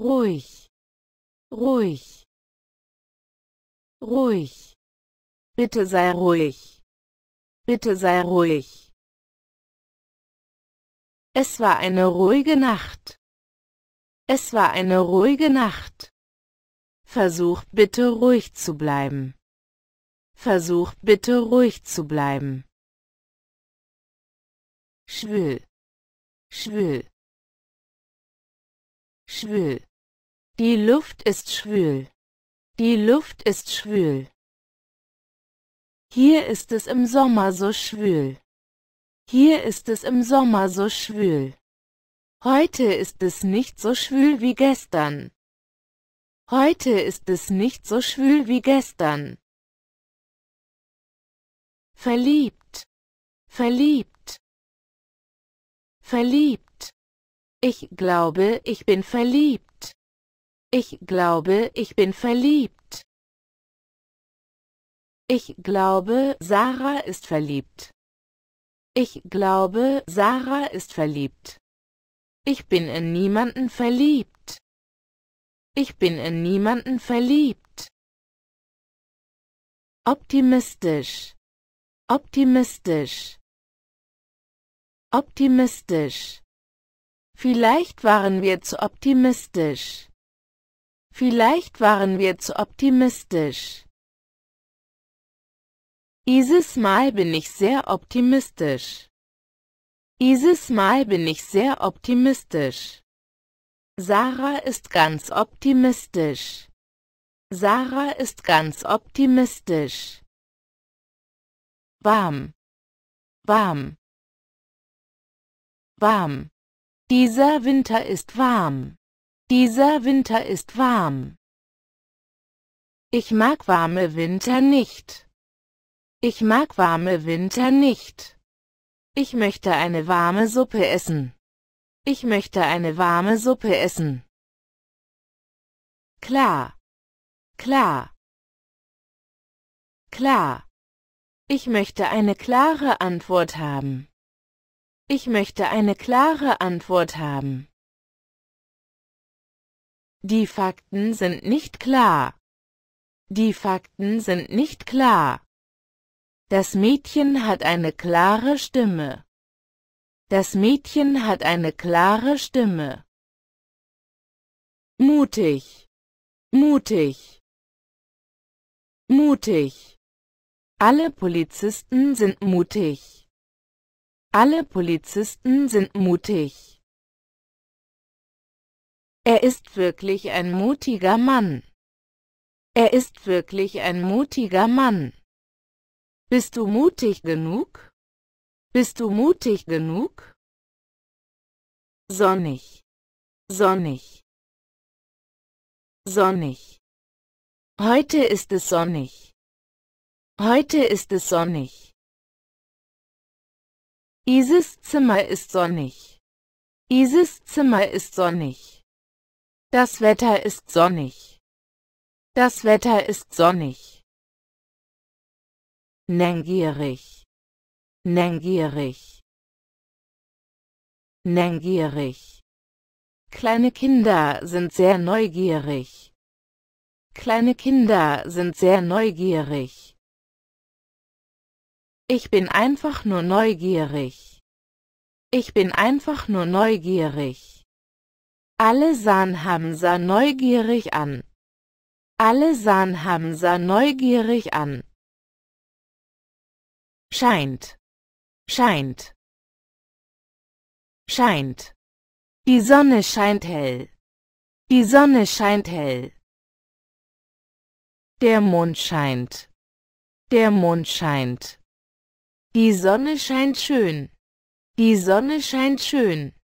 ruhig, ruhig, ruhig. Bitte sei ruhig. Bitte sei ruhig. Es war eine ruhige Nacht. Es war eine ruhige Nacht. Versuch bitte ruhig zu bleiben. Versucht bitte ruhig zu bleiben. Schwül. Schwül. Schwül. Die Luft ist schwül. Die Luft ist schwül. Hier ist es im Sommer so schwül. Hier ist es im Sommer so schwül. Heute ist es nicht so schwül wie gestern. Heute ist es nicht so schwül wie gestern. Verliebt, verliebt, verliebt. Ich glaube, ich bin verliebt. Ich glaube, ich bin verliebt. Ich glaube, Sarah ist verliebt. Ich glaube, Sarah ist verliebt. Ich bin in niemanden verliebt. Ich bin in niemanden verliebt. Optimistisch. Optimistisch. Optimistisch. Vielleicht waren wir zu optimistisch. Vielleicht waren wir zu optimistisch. Dieses Mal bin ich sehr optimistisch. Dieses Mal bin ich sehr optimistisch. Sarah ist ganz optimistisch. Sarah ist ganz optimistisch. Warm. Warm. Warm. Dieser Winter ist warm. Dieser Winter ist warm. Ich mag warme Winter nicht. Ich mag warme Winter nicht. Ich möchte eine warme Suppe essen. Ich möchte eine warme Suppe essen. Klar. Klar. Klar. Ich möchte eine klare Antwort haben. Ich möchte eine klare Antwort haben. Die Fakten sind nicht klar. Die Fakten sind nicht klar. Das Mädchen hat eine klare Stimme. Das Mädchen hat eine klare Stimme. Mutig. Mutig. Mutig. Alle Polizisten sind mutig. Alle Polizisten sind mutig. Er ist wirklich ein mutiger Mann. Er ist wirklich ein mutiger Mann. Bist du mutig genug? Bist du mutig genug? Sonnig, sonnig, sonnig. Heute ist es sonnig. Heute ist es sonnig. Isis Zimmer ist sonnig. Isis Zimmer ist sonnig. Das Wetter ist sonnig. Das Wetter ist sonnig. Neugierig. Neugierig. Neugierig. Kleine Kinder sind sehr neugierig. Kleine Kinder sind sehr neugierig. Ich bin einfach nur neugierig. Ich bin einfach nur neugierig. Alle sahen Hamza neugierig an. Alle sahen Hamza neugierig an. Scheint. Scheint. Scheint. Die Sonne scheint hell. Die Sonne scheint hell. Der Mond scheint. Der Mond scheint. Die Sonne scheint schön. Die Sonne scheint schön.